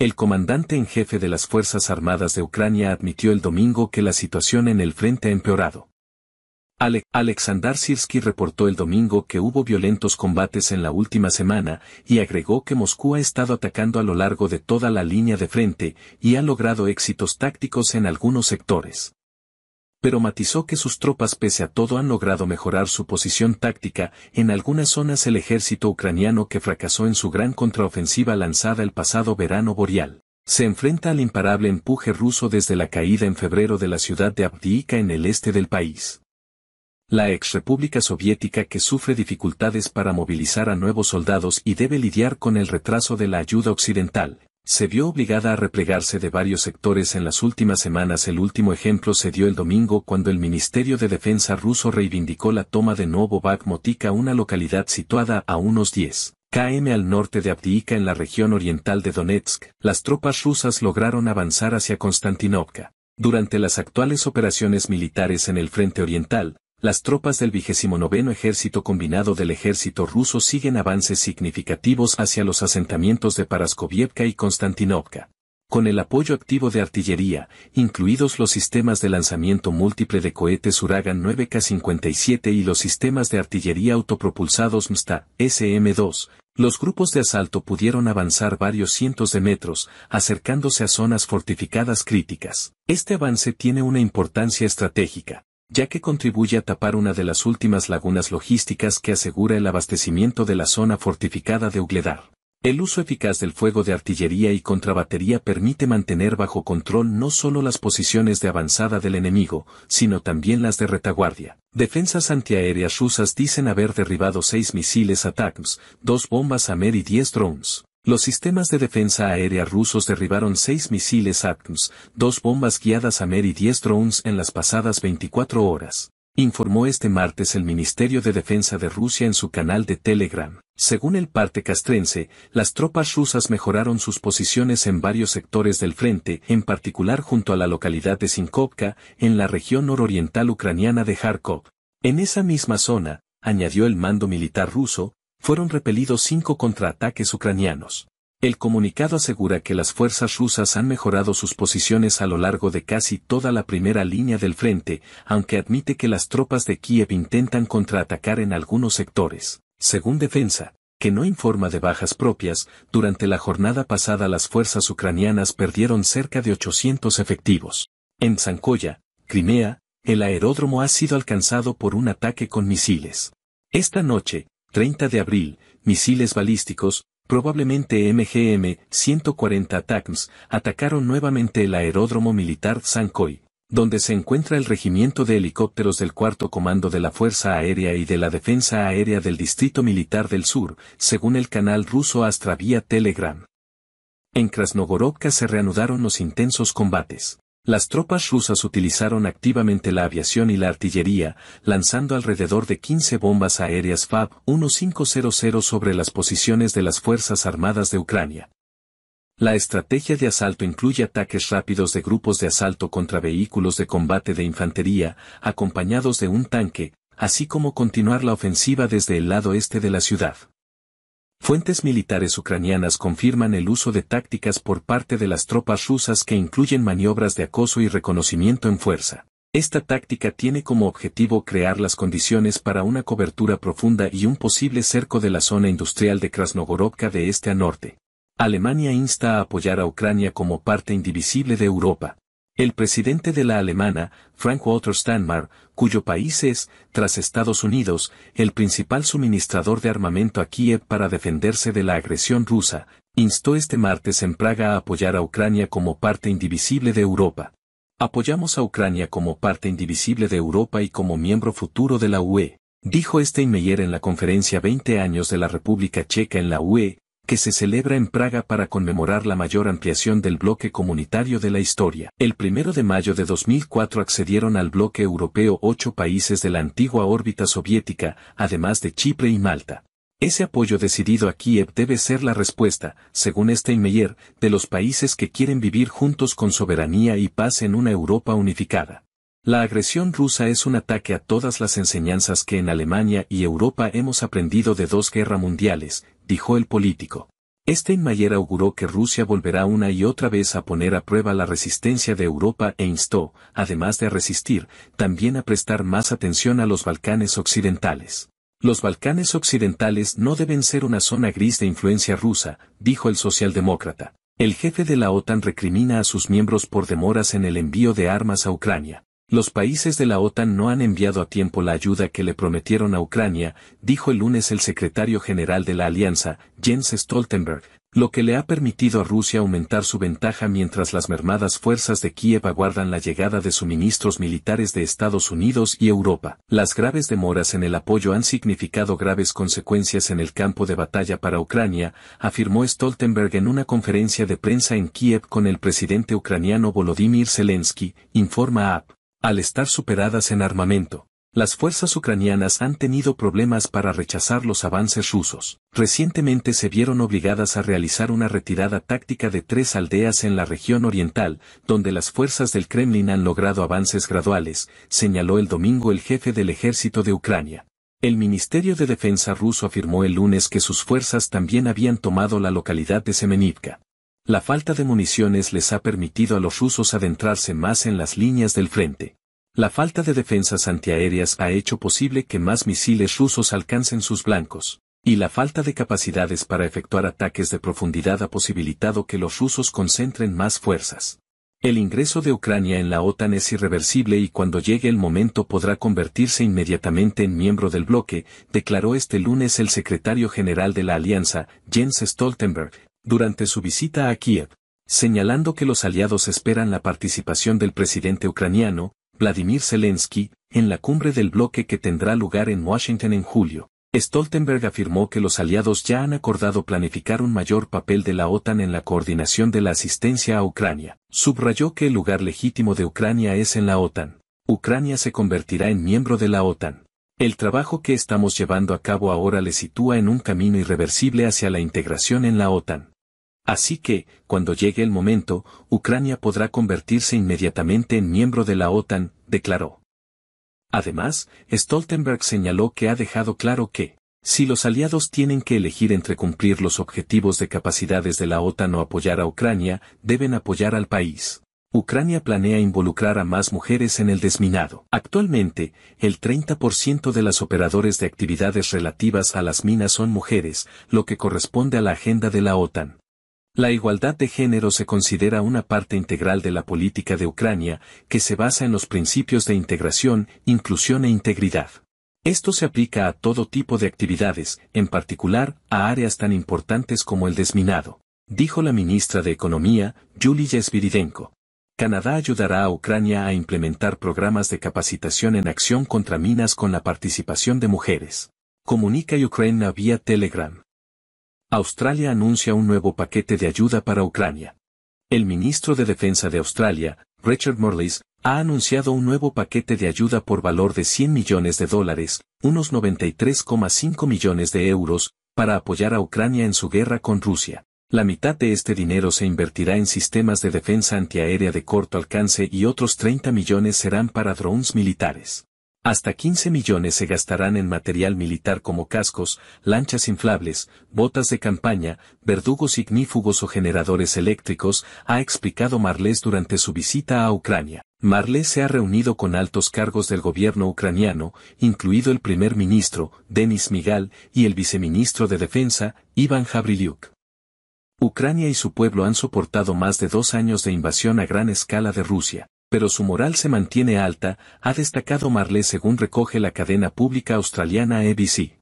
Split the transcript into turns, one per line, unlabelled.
El comandante en jefe de las Fuerzas Armadas de Ucrania admitió el domingo que la situación en el frente ha empeorado. Ale Alexander Sirsky reportó el domingo que hubo violentos combates en la última semana y agregó que Moscú ha estado atacando a lo largo de toda la línea de frente y ha logrado éxitos tácticos en algunos sectores pero matizó que sus tropas pese a todo han logrado mejorar su posición táctica, en algunas zonas el ejército ucraniano que fracasó en su gran contraofensiva lanzada el pasado verano boreal, se enfrenta al imparable empuje ruso desde la caída en febrero de la ciudad de Abdiika en el este del país. La ex República Soviética que sufre dificultades para movilizar a nuevos soldados y debe lidiar con el retraso de la ayuda occidental, se vio obligada a replegarse de varios sectores en las últimas semanas. El último ejemplo se dio el domingo cuando el Ministerio de Defensa ruso reivindicó la toma de Novo Motika, una localidad situada a unos 10 km al norte de Abdiika en la región oriental de Donetsk. Las tropas rusas lograron avanzar hacia Konstantinovka. Durante las actuales operaciones militares en el frente oriental, las tropas del noveno Ejército Combinado del Ejército Ruso siguen avances significativos hacia los asentamientos de Paraskovievka y Konstantinovka. Con el apoyo activo de artillería, incluidos los sistemas de lanzamiento múltiple de cohetes Uragan 9K-57 y los sistemas de artillería autopropulsados MSTA, SM-2, los grupos de asalto pudieron avanzar varios cientos de metros, acercándose a zonas fortificadas críticas. Este avance tiene una importancia estratégica, ya que contribuye a tapar una de las últimas lagunas logísticas que asegura el abastecimiento de la zona fortificada de Ugledar. El uso eficaz del fuego de artillería y contrabatería permite mantener bajo control no solo las posiciones de avanzada del enemigo, sino también las de retaguardia. Defensas antiaéreas rusas dicen haber derribado seis misiles ATACMS, dos bombas AMER y diez drones. Los sistemas de defensa aérea rusos derribaron seis misiles ATMS, dos bombas guiadas a mer y diez drones en las pasadas 24 horas, informó este martes el Ministerio de Defensa de Rusia en su canal de Telegram. Según el parte castrense, las tropas rusas mejoraron sus posiciones en varios sectores del frente, en particular junto a la localidad de Sinkovka, en la región nororiental ucraniana de Kharkov. En esa misma zona, añadió el mando militar ruso, fueron repelidos cinco contraataques ucranianos. El comunicado asegura que las fuerzas rusas han mejorado sus posiciones a lo largo de casi toda la primera línea del frente, aunque admite que las tropas de Kiev intentan contraatacar en algunos sectores. Según Defensa, que no informa de bajas propias, durante la jornada pasada las fuerzas ucranianas perdieron cerca de 800 efectivos. En Zankoya, Crimea, el aeródromo ha sido alcanzado por un ataque con misiles. Esta noche, 30 de abril, misiles balísticos, probablemente MGM-140 TACMS, atacaron nuevamente el aeródromo militar Sankoy, donde se encuentra el regimiento de helicópteros del Cuarto Comando de la Fuerza Aérea y de la Defensa Aérea del Distrito Militar del Sur, según el canal ruso Astravía Telegram. En Krasnogorovka se reanudaron los intensos combates. Las tropas rusas utilizaron activamente la aviación y la artillería, lanzando alrededor de 15 bombas aéreas FAB 1500 sobre las posiciones de las Fuerzas Armadas de Ucrania. La estrategia de asalto incluye ataques rápidos de grupos de asalto contra vehículos de combate de infantería, acompañados de un tanque, así como continuar la ofensiva desde el lado este de la ciudad. Fuentes militares ucranianas confirman el uso de tácticas por parte de las tropas rusas que incluyen maniobras de acoso y reconocimiento en fuerza. Esta táctica tiene como objetivo crear las condiciones para una cobertura profunda y un posible cerco de la zona industrial de Krasnogorovka de este a norte. Alemania insta a apoyar a Ucrania como parte indivisible de Europa. El presidente de la alemana, Frank-Walter Stanmar, cuyo país es, tras Estados Unidos, el principal suministrador de armamento a Kiev para defenderse de la agresión rusa, instó este martes en Praga a apoyar a Ucrania como parte indivisible de Europa. Apoyamos a Ucrania como parte indivisible de Europa y como miembro futuro de la UE, dijo Steinmeier en la conferencia 20 años de la República Checa en la UE, que se celebra en Praga para conmemorar la mayor ampliación del bloque comunitario de la historia. El 1 de mayo de 2004 accedieron al bloque europeo ocho países de la antigua órbita soviética, además de Chipre y Malta. Ese apoyo decidido a Kiev debe ser la respuesta, según Steinmeier, de los países que quieren vivir juntos con soberanía y paz en una Europa unificada. La agresión rusa es un ataque a todas las enseñanzas que en Alemania y Europa hemos aprendido de dos guerras mundiales, dijo el político. Steinmeier auguró que Rusia volverá una y otra vez a poner a prueba la resistencia de Europa e instó, además de resistir, también a prestar más atención a los Balcanes occidentales. Los Balcanes occidentales no deben ser una zona gris de influencia rusa, dijo el socialdemócrata. El jefe de la OTAN recrimina a sus miembros por demoras en el envío de armas a Ucrania. Los países de la OTAN no han enviado a tiempo la ayuda que le prometieron a Ucrania, dijo el lunes el secretario general de la alianza, Jens Stoltenberg, lo que le ha permitido a Rusia aumentar su ventaja mientras las mermadas fuerzas de Kiev aguardan la llegada de suministros militares de Estados Unidos y Europa. Las graves demoras en el apoyo han significado graves consecuencias en el campo de batalla para Ucrania, afirmó Stoltenberg en una conferencia de prensa en Kiev con el presidente ucraniano Volodymyr Zelensky, informa AP. Al estar superadas en armamento, las fuerzas ucranianas han tenido problemas para rechazar los avances rusos. Recientemente se vieron obligadas a realizar una retirada táctica de tres aldeas en la región oriental, donde las fuerzas del Kremlin han logrado avances graduales, señaló el domingo el jefe del ejército de Ucrania. El Ministerio de Defensa ruso afirmó el lunes que sus fuerzas también habían tomado la localidad de Semenivka. La falta de municiones les ha permitido a los rusos adentrarse más en las líneas del frente. La falta de defensas antiaéreas ha hecho posible que más misiles rusos alcancen sus blancos, y la falta de capacidades para efectuar ataques de profundidad ha posibilitado que los rusos concentren más fuerzas. El ingreso de Ucrania en la OTAN es irreversible y cuando llegue el momento podrá convertirse inmediatamente en miembro del bloque, declaró este lunes el secretario general de la alianza, Jens Stoltenberg, durante su visita a Kiev, señalando que los aliados esperan la participación del presidente ucraniano, Vladimir Zelensky, en la cumbre del bloque que tendrá lugar en Washington en julio. Stoltenberg afirmó que los aliados ya han acordado planificar un mayor papel de la OTAN en la coordinación de la asistencia a Ucrania. Subrayó que el lugar legítimo de Ucrania es en la OTAN. Ucrania se convertirá en miembro de la OTAN. El trabajo que estamos llevando a cabo ahora le sitúa en un camino irreversible hacia la integración en la OTAN. Así que, cuando llegue el momento, Ucrania podrá convertirse inmediatamente en miembro de la OTAN, declaró. Además, Stoltenberg señaló que ha dejado claro que, si los aliados tienen que elegir entre cumplir los objetivos de capacidades de la OTAN o apoyar a Ucrania, deben apoyar al país. Ucrania planea involucrar a más mujeres en el desminado. Actualmente, el 30% de las operadores de actividades relativas a las minas son mujeres, lo que corresponde a la agenda de la OTAN. La igualdad de género se considera una parte integral de la política de Ucrania, que se basa en los principios de integración, inclusión e integridad. Esto se aplica a todo tipo de actividades, en particular a áreas tan importantes como el desminado, dijo la ministra de Economía, Yulia Sviridenko. Canadá ayudará a Ucrania a implementar programas de capacitación en acción contra minas con la participación de mujeres. Comunica Ucrania vía Telegram. Australia anuncia un nuevo paquete de ayuda para Ucrania. El ministro de Defensa de Australia, Richard Morley, ha anunciado un nuevo paquete de ayuda por valor de 100 millones de dólares, unos 93,5 millones de euros, para apoyar a Ucrania en su guerra con Rusia. La mitad de este dinero se invertirá en sistemas de defensa antiaérea de corto alcance y otros 30 millones serán para drones militares. Hasta 15 millones se gastarán en material militar como cascos, lanchas inflables, botas de campaña, verdugos ignífugos o generadores eléctricos, ha explicado Marles durante su visita a Ucrania. Marles se ha reunido con altos cargos del gobierno ucraniano, incluido el primer ministro, Denis Migal, y el viceministro de Defensa, Ivan Javriliuk. Ucrania y su pueblo han soportado más de dos años de invasión a gran escala de Rusia, pero su moral se mantiene alta, ha destacado Marley según recoge la cadena pública australiana ABC.